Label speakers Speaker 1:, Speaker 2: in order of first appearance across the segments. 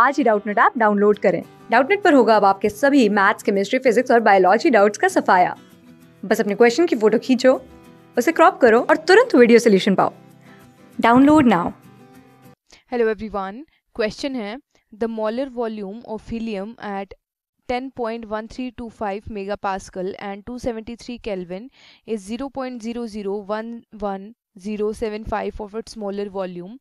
Speaker 1: आज ही Doubtnut app download करें डाउटनेट पर होगा अब आपके सभी मैथ्स केमिस्ट्री फिजिक्स और बायोलॉजी डाउट्स का सफाया बस अपने क्वेश्चन की फोटो खींचो उसे क्रॉप करो और तुरंत वीडियो सोल्यूशन पाओ download now hello everyone question है the molar volume of helium at 10.1325 megapascal and 273 kelvin is 0.0011 0.075 of its molar volume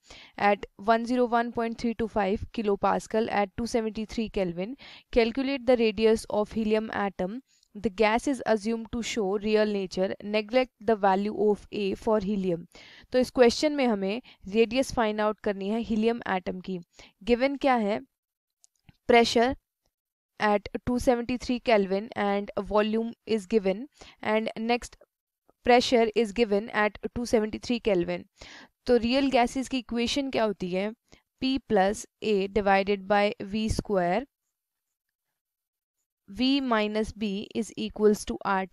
Speaker 1: at 101.325 kilopascal at 273 Kelvin. Calculate the radius of helium atom. The gas is assumed to show real nature. Neglect the value of A for helium. तो इस question में हमें radius find out करनी है helium atom की given क्या है pressure at 273 Kelvin and volume is given and next pressure is given at 273 kelvin तो रियल गैसेस की इक्वेशन क्या होती है P plus A divided by V square V minus B is equals to R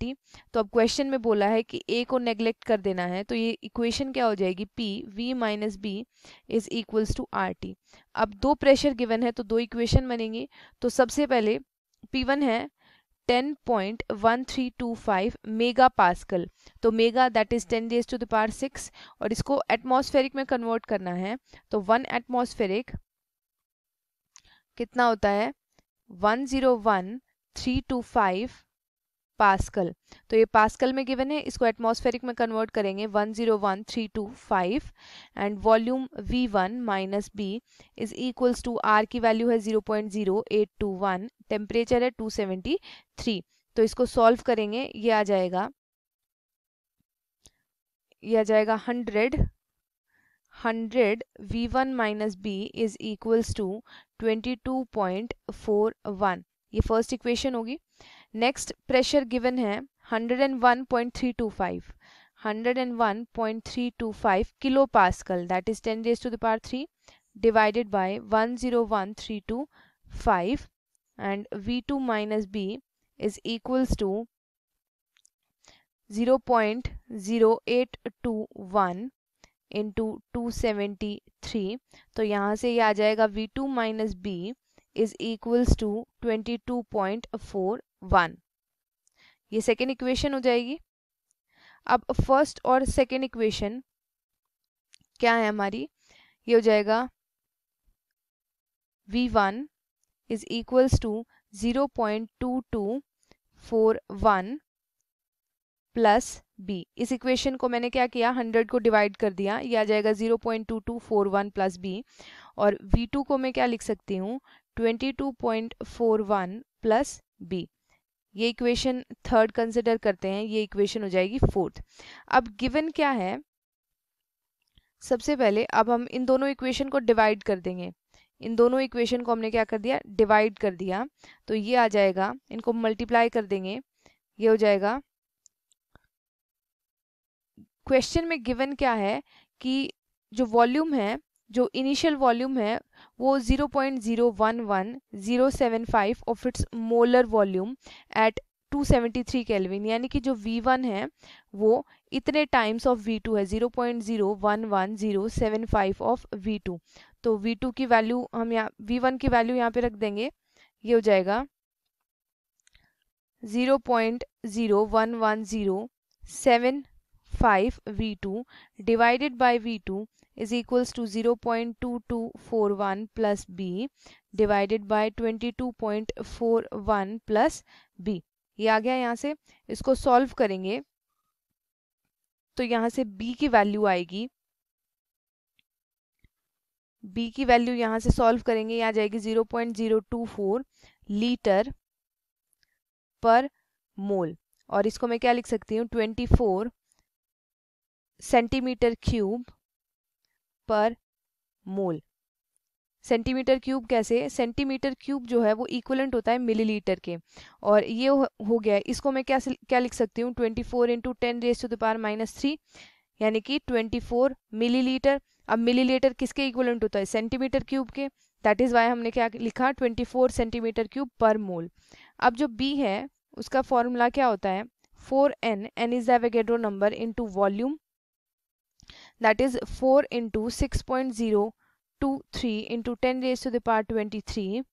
Speaker 1: तो अब question में बोला है कि A को नेग्लेक्ट कर देना है तो ये इक्वेशन क्या हो जाएगी P V minus B is equals to R अब दो प्रेशर गिवन है तो दो इक्वेशन बनेंगी तो सबसे पहले P1 है 10.1325 मेगा पास्कल तो mega that is 10 raise to the power six और इसको एटमॉस्फेरिक में कन्वर्ट करना है तो वन एटमॉस्फेरिक कितना होता है one zero one three two five pascal तो ये पास्कल में गिवन है इसको एटमॉस्फेरिक में कन्वर्ट करेंगे one zero one three two five and volume V one minus B is equals to R की वैल्यू है zero point zero eight two one temperature है टू सेवेंटी थ्री तो इसको सॉल्व करेंगे ये आ जाएगा ये आ जाएगा hundred hundred V one minus B is equals to twenty two point four one ये फर्स्ट इक्वेशन होगी नेक्स्ट प्रेशर गिवन है 101.325 101.325 kilo pascal that is 10 raise to the power 3 divided by 101325 and v2 two minus B is equals to 0.0821 into 273 तो यहाँ से ये यह आ जाएगा v2 two minus B is equals to 22.4 one ये सेकेंड इक्वेशन हो जाएगी अब फर्स्ट और सेकेंड इक्वेशन क्या है हमारी ये हो जाएगा v1 one is equals to zero point two two four one plus B इस इक्वेशन को मैंने क्या किया हंड्रेड को डिवाइड कर दिया ये आ जाएगा zero point two two four one plus B और वी टू को मैं क्या लिख सकती हूँ twenty two point four one plus B ये इक्वेशन थर्ड कंसिडर करते हैं ये इक्वेशन हो जाएगी फोर्थ अब गिवन क्या है सबसे पहले अब हम इन दोनों इक्वेशन को डिवाइड कर देंगे इन दोनों इक्वेशन को हमने क्या कर दिया डिवाइड कर दिया तो ये आ जाएगा इनको मल्टीप्लाई कर देंगे ये हो जाएगा क्वेश्चन में गिवन क्या है कि जो वॉल्यूम है जो इनिशियल वॉल्यूम है वो 0.011075 of its molar volume at 273 kelvin यानी कि जो V1 है वो इतने टाइम्स ऑफ V2 है 0.011075 ऑफ V2 तो V2 की वैल्यू हम यहाँ V1 की वैल्यू यहाँ पे रख देंगे ये हो जाएगा seven 5v2 divided by v2 is equals to 0.2241 plus b divided by 22.41 plus b ये आ गया यहाँ से इसको सॉल्व करेंगे तो यहाँ से b की वैल्यू आएगी b की वैल्यू यहाँ से सॉल्व करेंगे यहाँ जाएगी 0.024 लीटर पर मोल और इसको मैं क्या लिख सकती हूँ 24 सेंटीमीटर क्यूब पर मोल सेंटीमीटर क्यूब कैसे सेंटीमीटर क्यूब जो है वो इक्वलेंट होता है मिलीलीटर के और ये हो गया इसको मैं क्या क्या लिख सकती हूँ twenty four into ten raise to the minus three यानी कि ट्वेंटी फोर मिलीलीटर अब मिलीलीटर किसके इक्वलेंट होता है सेंटीमीटर क्यूब के दैट इज़ वाई हमने क्या लिखा ट्वेंटी फोर सेंटीमीटर क्यूब पर मोल अब जो बी है उसका फॉर्मूला क्या होता है four N N is the Avogadro number into volume that is 4 into 6.023 into 10 raise to the power 23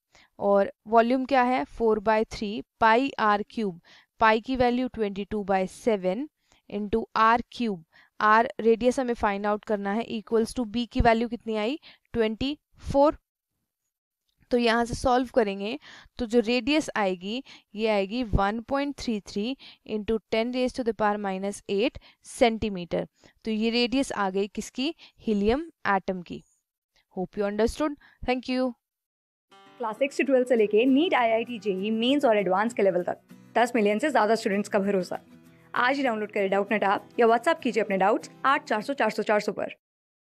Speaker 1: और वॉल्यूम क्या है four by three pi R cube pi की value twenty two by seven into R cube R radius हमें find out करना है equals to B की value कितनी आई ट्वेंटी फोर तो यहाँ से सॉल्व करेंगे तो जो रेडियस आएगी ये आएगी 1.33 point three three into ten raise to the power minus eight centimetre तो ये रेडियस आ गई किसकी हीलियम एटम की hope you understood thank you class six से ट्वेल्थ से लेके NEET I I T JEE mains और एडवांस के लेवल तक दस मिलियन से ज़्यादा स्टूडेंट्स का भरोसा आज ही डाउनलोड करें डाउट नेट ऐप या व्हाट्सअप कीजिए अपने डाउट्स आठ चार सौ चार सौ चार सौ पर